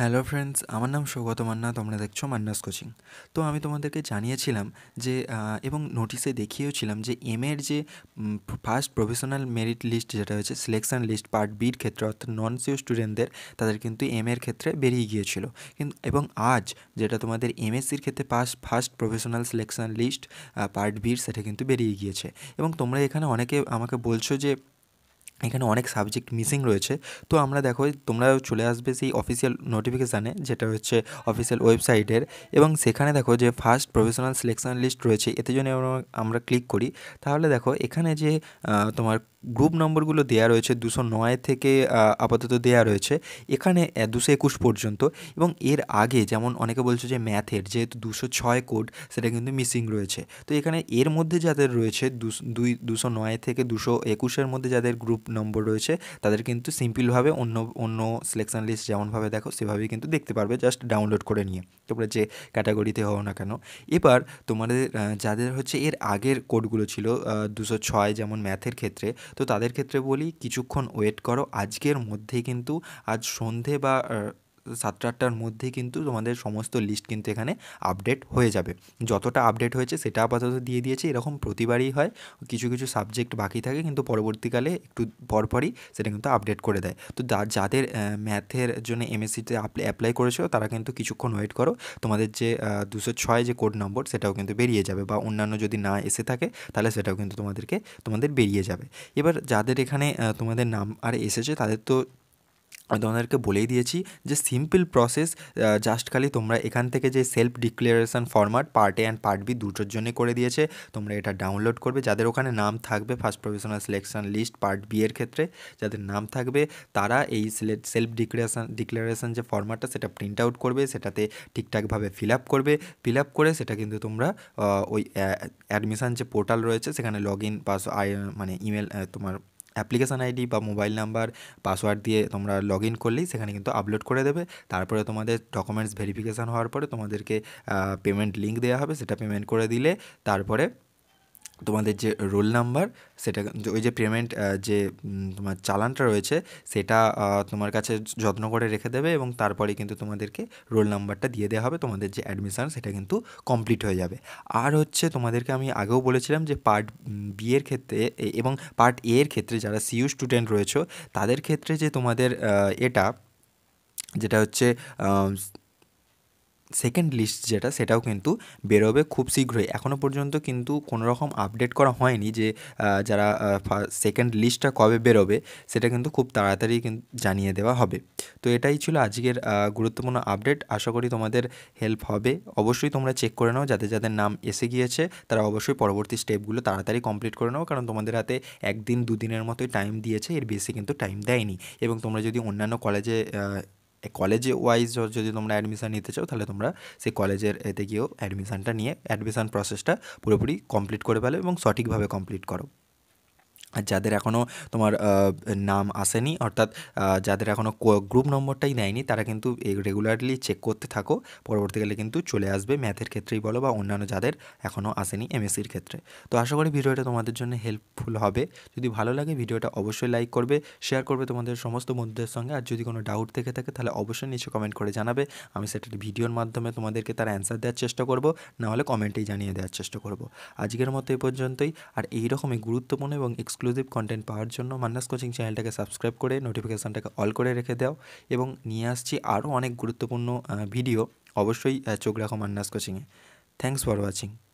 hello friends আমার নাম সৌগত মান্না তোমরা দেখছো মান্নাস কোচিং তো আমি তোমাদেরকে জানিয়েছিলাম যে এবং নোটিশে দেখিয়েওছিলাম যে এম এর যে ফার্স্ট প্রফেশনাল মেরিট লিস্ট যেটা হয়েছে সিলেকশন লিস্ট পার্ট বির ক্ষেত্রে অর্থাৎ নন সিও স্টুডেন্টদের তাদের কিন্তু এম এর ক্ষেত্রে বেরিয়ে গিয়েছিল কিন্তু এবং আজ যেটা তোমাদের এম এসসির ক্ষেত্রে first first professional selection list part বির সেটা কিন্তু বেরিয়ে গিয়েছে এবং তোমরা এখানে অনেকে আমাকে বলছো যে এখানে অনেক সাবজেক্ট মিসিং রয়েছে তো আমরা দেখো তোমরা চলে আসবে সেই অফিসিয়াল নোটিফিকেশানে যেটা হচ্ছে অফিসিয়াল ওয়েবসাইটের এবং সেখানে দেখো যে ফার্স্ট প্রফেশনাল সিলেকশন লিস্ট রয়েছে এতে জন্য আমরা ক্লিক করি তাহলে দেখো এখানে যে তোমার গ্রুপ নম্বরগুলো দেয়া রয়েছে দুশো নয় থেকে আপাতত দেয়া রয়েছে এখানে দুশো একুশ পর্যন্ত এবং এর আগে যেমন অনেকে বলছে যে ম্যাথের যেহেতু দুশো ছয় কোড সেটা কিন্তু মিসিং রয়েছে তো এখানে এর মধ্যে যাদের রয়েছে দুই দুশো নয় থেকে দুশো একুশের মধ্যে যাদের গ্রুপ নম্বর রয়েছে তাদের কিন্তু সিম্পলভাবে অন্য অন্য সিলেকশন লিস্ট যেমনভাবে দেখো সেভাবেই কিন্তু দেখতে পারবে জাস্ট ডাউনলোড করে নিয়ে তোমরা যে ক্যাটাগরিতে হও না কেন এবার তোমাদের যাদের হচ্ছে এর আগের কোডগুলো ছিল দুশো ছয় যেমন ম্যাথের ক্ষেত্রে তো তাদের ক্ষেত্রে বলি কিছুক্ষণ ওয়েট করো আজকের মধ্যে কিন্তু আজ সন্ধে বা সাতটা আটটার মধ্যে কিন্তু তোমাদের সমস্ত লিস্ট কিন্তু এখানে আপডেট হয়ে যাবে যতটা আপডেট হয়েছে সেটা আপাতত দিয়ে দিয়েছে এরকম প্রতিবারই হয় কিছু কিছু সাবজেক্ট বাকি থাকে কিন্তু পরবর্তীকালে একটু পরপরই সেটা কিন্তু আপডেট করে দেয় তো যাদের ম্যাথের জন্য এমএসসিতে অ্যাপ্লাই করেছো তারা কিন্তু কিছুক্ষণ ওয়েট করো তোমাদের যে দুশো ছয় যে কোড নম্বর সেটাও কিন্তু বেরিয়ে যাবে বা অন্যান্য যদি না এসে থাকে তাহলে সেটাও কিন্তু তোমাদেরকে তোমাদের বেরিয়ে যাবে এবার যাদের এখানে তোমাদের নাম আর এসেছে তাদের তো তোমাদেরকে বলেই দিয়েছি যে সিম্পল প্রসেস জাস্ট খালি তোমরা এখান থেকে যে self declaration format part A and part B দুটোর জন্যে করে দিয়েছে তোমরা এটা ডাউনলোড করবে যাদের ওখানে নাম থাকবে first professional selection list part B এর ক্ষেত্রে যাদের নাম থাকবে তারা এই সেলফ ডিক্লারেশন ডিক্লারেশন যে ফরম্যাটটা সেটা প্রিন্ট আউট করবে সেটাতে ঠিকঠাকভাবে ফিল আপ করবে ফিল আপ করে সেটা কিন্তু তোমরা ওই অ্যাডমিশান যে পোর্টাল রয়েছে সেখানে লগ ইন পাস মানে ইমেল তোমার অ্যাপ্লিকেশান আইডি বা মোবাইল নাম্বার পাসওয়ার্ড দিয়ে তোমরা লগ ইন করলেই সেখানে কিন্তু আপলোড করে দেবে তারপরে তোমাদের ডকুমেন্টস ভেরিফিকেশান হওয়ার পরে তোমাদেরকে পেমেন্ট লিঙ্ক দেওয়া হবে সেটা পেমেন্ট করে দিলে তারপরে তোমাদের যে রোল নাম্বার সেটা ওই যে পেমেন্ট যে তোমার চালানটা রয়েছে সেটা তোমার কাছে যত্ন করে রেখে দেবে এবং তারপরে কিন্তু তোমাদেরকে রোল নাম্বারটা দিয়ে দেওয়া হবে তোমাদের যে অ্যাডমিশান সেটা কিন্তু কমপ্লিট হয়ে যাবে আর হচ্ছে তোমাদেরকে আমি আগেও বলেছিলাম যে পার্ট বি এর ক্ষেত্রে এবং পার্ট এ এর ক্ষেত্রে যারা সিইউ স্টুডেন্ট রয়েছে তাদের ক্ষেত্রে যে তোমাদের এটা যেটা হচ্ছে সেকেন্ড লিস্ট যেটা সেটাও কিন্তু বেরোবে খুব শীঘ্রই এখনও পর্যন্ত কিন্তু কোনো রকম আপডেট করা হয়নি যে যারা সেকেন্ড লিস্টটা কবে বেরোবে সেটা কিন্তু খুব তাড়াতাড়ি কিন্তু জানিয়ে দেওয়া হবে তো এটাই ছিল আজকের গুরুত্বপূর্ণ আপডেট আশা করি তোমাদের হেল্প হবে অবশ্যই তোমরা চেক করে নাও যাদের যাদের নাম এসে গিয়েছে তারা অবশ্যই পরবর্তী স্টেপগুলো তাড়াতাড়ি কমপ্লিট করে নাও কারণ তোমাদের হাতে একদিন দুদিনের মতোই টাইম দিয়েছে এর বেশি কিন্তু টাইম দেয়নি এবং তোমরা যদি অন্যান্য কলেজে কলেজে ওয়াইজ যদি তোমরা অ্যাডমিশান নিতে চাও তাহলে তোমরা সেই কলেজের এতে গিয়েও অ্যাডমিশানটা নিয়ে অ্যাডমিশান প্রসেসটা পুরোপুরি কমপ্লিট করে ফেলো এবং সঠিকভাবে কমপ্লিট করো যাদের এখনও তোমার নাম আসেনি অর্থাৎ যাদের এখনও গ্রুপ নম্বরটাই দেয়নি তারা কিন্তু রেগুলারলি চেক করতে থাকো পরবর্তীকালে কিন্তু চলে আসবে ম্যাথের ক্ষেত্রেই বলো বা অন্যান্য যাদের এখনও আসেনি এমএসসির ক্ষেত্রে তো আশা করি ভিডিওটা তোমাদের জন্য হেল্পফুল হবে যদি ভালো লাগে ভিডিওটা অবশ্যই লাইক করবে শেয়ার করবে তোমাদের সমস্ত বন্ধুদের সঙ্গে আর যদি কোনো ডাউট থেকে থাকে তাহলে অবশ্যই নিচে কমেন্ট করে জানাবে আমি সেটার ভিডিওর মাধ্যমে তোমাদেরকে তার অ্যান্সার দেওয়ার চেষ্টা করব না হলে কমেন্টেই জানিয়ে দেওয়ার চেষ্টা করব আজকের মতো এ পর্যন্তই আর এইরকমই গুরুত্বপূর্ণ এবং এক্স এক্সক্লুসিভ কন্টেন্ট পাওয়ার জন্য মান্নাস কোচিং চ্যানেলটাকে সাবস্ক্রাইব করে নোটিফিকেশানটাকে অল করে রেখে দাও এবং নিয়ে আসছি আরও অনেক গুরুত্বপূর্ণ ভিডিও অবশ্যই চোখ রাখো মান্নাস কোচিংয়ে থ্যাংকস ফর ওয়াচিং